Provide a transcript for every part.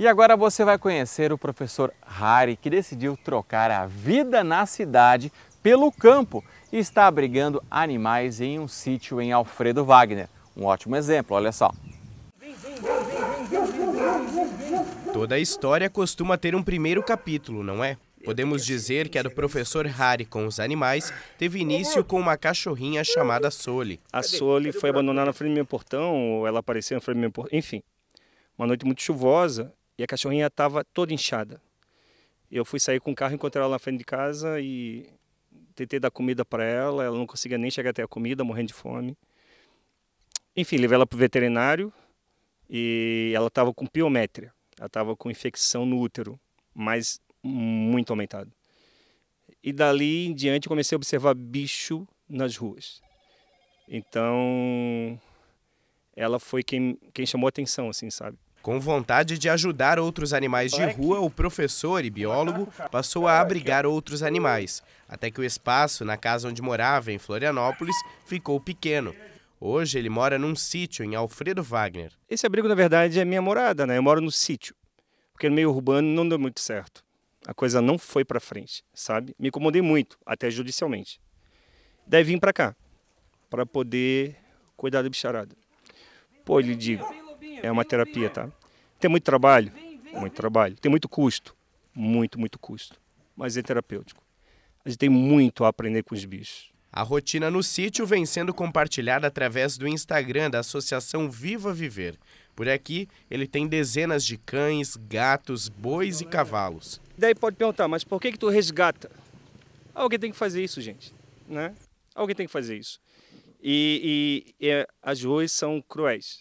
E agora você vai conhecer o professor Hari, que decidiu trocar a vida na cidade pelo campo e está abrigando animais em um sítio em Alfredo Wagner. Um ótimo exemplo, olha só. Toda história costuma ter um primeiro capítulo, não é? Podemos dizer que a do professor Hari com os animais teve início com uma cachorrinha chamada Soli. A Soli foi abandonada na frente do meu portão, ou ela apareceu na frente do meu portão, enfim. Uma noite muito chuvosa, e a cachorrinha estava toda inchada. Eu fui sair com o carro, encontrei ela na frente de casa e tentei dar comida para ela. Ela não conseguia nem chegar até a comida, morrendo de fome. Enfim, levei ela para o veterinário e ela estava com piométria. Ela estava com infecção no útero, mas muito aumentado. E dali em diante comecei a observar bicho nas ruas. Então, ela foi quem, quem chamou atenção, assim, sabe? Com vontade de ajudar outros animais de rua, o professor e biólogo passou a abrigar outros animais, até que o espaço na casa onde morava, em Florianópolis, ficou pequeno. Hoje ele mora num sítio em Alfredo Wagner. Esse abrigo, na verdade, é minha morada, né? Eu moro no sítio, porque no meio urbano não deu muito certo. A coisa não foi para frente, sabe? Me incomodei muito, até judicialmente. Daí vim para cá, para poder cuidar do bicharado. Pô, lhe digo, é uma terapia, tá? Tem muito trabalho? Muito trabalho. Tem muito custo? Muito, muito custo. Mas é terapêutico. A gente tem muito a aprender com os bichos. A rotina no sítio vem sendo compartilhada através do Instagram da Associação Viva Viver. Por aqui, ele tem dezenas de cães, gatos, bois e cavalos. Daí pode perguntar, mas por que que tu resgata? Alguém tem que fazer isso, gente, né? Alguém tem que fazer isso. E, e, e as ruas são cruéis.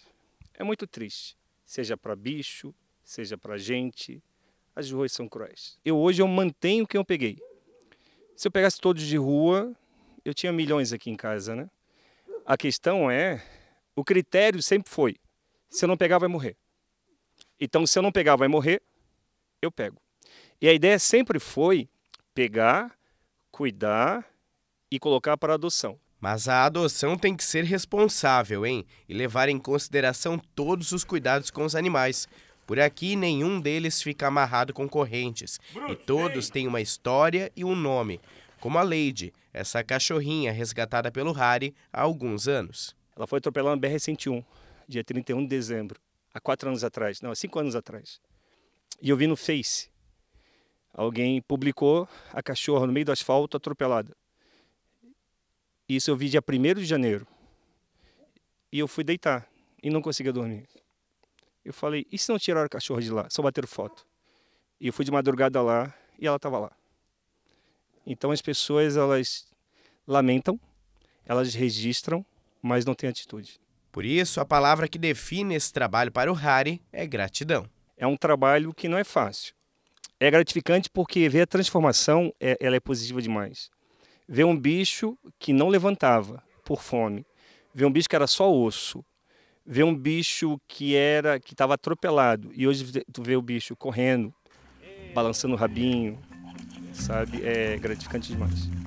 É muito triste seja para bicho, seja para gente. As ruas são cruéis. Eu hoje eu mantenho o que eu peguei. Se eu pegasse todos de rua, eu tinha milhões aqui em casa, né? A questão é, o critério sempre foi, se eu não pegar vai morrer. Então se eu não pegar vai morrer, eu pego. E a ideia sempre foi pegar, cuidar e colocar para adoção. Mas a adoção tem que ser responsável, hein? E levar em consideração todos os cuidados com os animais. Por aqui, nenhum deles fica amarrado com correntes. E todos têm uma história e um nome. Como a Lady, essa cachorrinha resgatada pelo Harry há alguns anos. Ela foi atropelada no BR-101, dia 31 de dezembro, há quatro anos atrás. Não, há cinco anos atrás. E eu vi no Face. Alguém publicou a cachorra no meio do asfalto atropelada. Isso eu vi dia 1 de janeiro. E eu fui deitar e não conseguia dormir. Eu falei, e se não tiraram o cachorro de lá? Só bateram foto. E eu fui de madrugada lá e ela estava lá. Então as pessoas, elas lamentam, elas registram, mas não têm atitude. Por isso, a palavra que define esse trabalho para o Hari é gratidão. É um trabalho que não é fácil. É gratificante porque ver a transformação, é, ela é positiva demais. Ver um bicho que não levantava por fome. Ver um bicho que era só osso. Ver um bicho que era que estava atropelado e hoje tu vê o bicho correndo, balançando o rabinho, sabe? É gratificante demais.